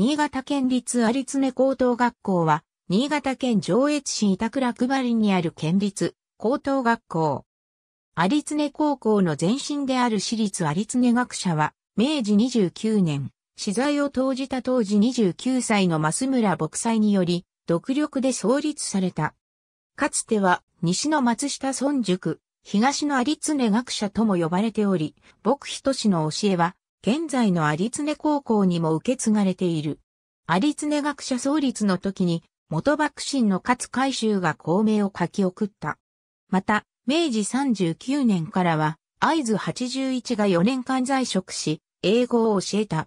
新潟県立有常高等学校は、新潟県上越市板倉区りにある県立高等学校。有常高校の前身である私立有常学者は、明治29年、資材を投じた当時29歳の増村牧祭により、独力で創立された。かつては、西の松下村塾、東の有常学者とも呼ばれており、牧人氏の教えは、現在の有恒高校にも受け継がれている。有恒学者創立の時に、元幕臣の勝海舟が校名を書き送った。また、明治39年からは、合図81が4年間在職し、英語を教えた。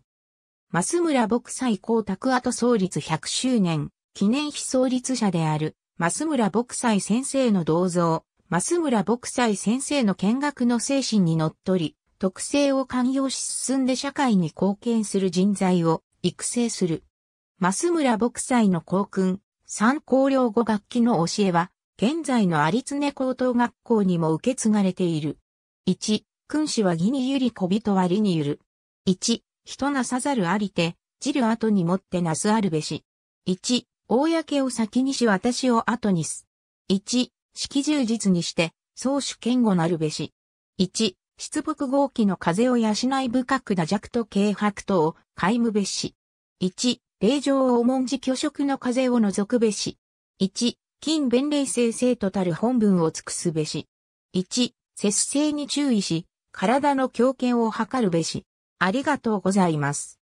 増村牧斎光沢跡創立100周年、記念碑創立者である、増村牧斎先生の銅像、増村牧斎先生の見学の精神にのっとり、特性を寛容し進んで社会に貢献する人材を育成する。増村牧斎の校訓、参考領語学期の教えは、現在の有常高等学校にも受け継がれている。1、君子は義にゆり小人は理にゆる。1、人なさざるありて、じる後にもってなすあるべし。1、公を先にし私を後にす。1、式充実にして、宗主堅固なるべし。1、出木号機の風を養い深く打弱と軽薄とを、皆無べし。一、霊場を重んじ虚職の風を除くべし。一、近弁霊先生とたる本文を尽くすべし。一、節制に注意し、体の強健を図るべし。ありがとうございます。